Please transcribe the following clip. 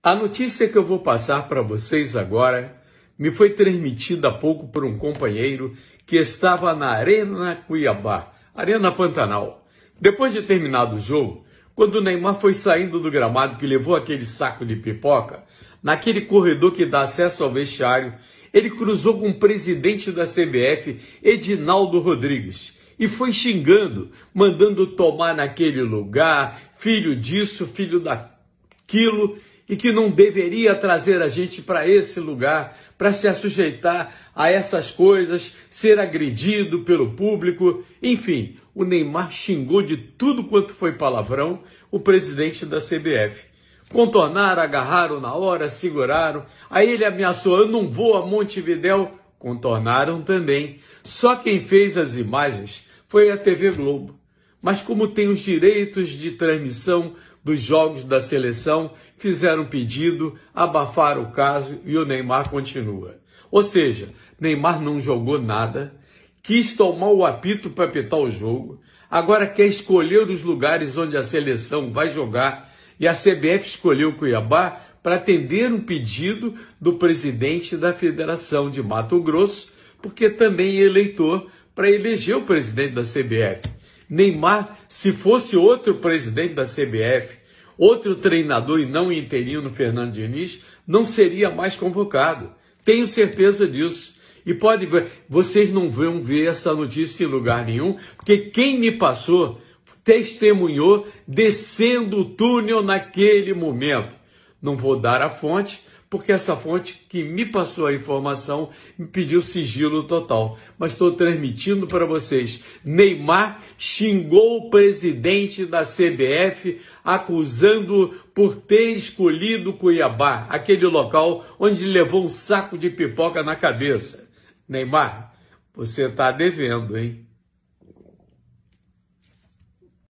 A notícia que eu vou passar para vocês agora me foi transmitida há pouco por um companheiro que estava na Arena Cuiabá, Arena Pantanal. Depois de terminado o jogo, quando o Neymar foi saindo do gramado que levou aquele saco de pipoca, naquele corredor que dá acesso ao vestiário, ele cruzou com o presidente da CBF, Edinaldo Rodrigues, e foi xingando, mandando tomar naquele lugar, filho disso, filho daquilo e que não deveria trazer a gente para esse lugar, para se sujeitar a essas coisas, ser agredido pelo público. Enfim, o Neymar xingou de tudo quanto foi palavrão o presidente da CBF. Contornaram, agarraram na hora, seguraram. Aí ele ameaçou: eu não vou a Montevidéu. Contornaram também. Só quem fez as imagens foi a TV Globo mas como tem os direitos de transmissão dos jogos da seleção, fizeram pedido, abafaram o caso e o Neymar continua. Ou seja, Neymar não jogou nada, quis tomar o apito para apitar o jogo, agora quer escolher os lugares onde a seleção vai jogar e a CBF escolheu Cuiabá para atender um pedido do presidente da Federação de Mato Grosso, porque também é eleitor para eleger o presidente da CBF. Neymar, se fosse outro presidente da CBF, outro treinador e não interino Fernando Diniz, não seria mais convocado. Tenho certeza disso. E pode ver, vocês não vão ver essa notícia em lugar nenhum, porque quem me passou testemunhou descendo o túnel naquele momento. Não vou dar a fonte, porque essa fonte que me passou a informação me pediu sigilo total. Mas estou transmitindo para vocês: Neymar xingou o presidente da CBF, acusando por ter escolhido Cuiabá, aquele local onde levou um saco de pipoca na cabeça. Neymar, você está devendo, hein?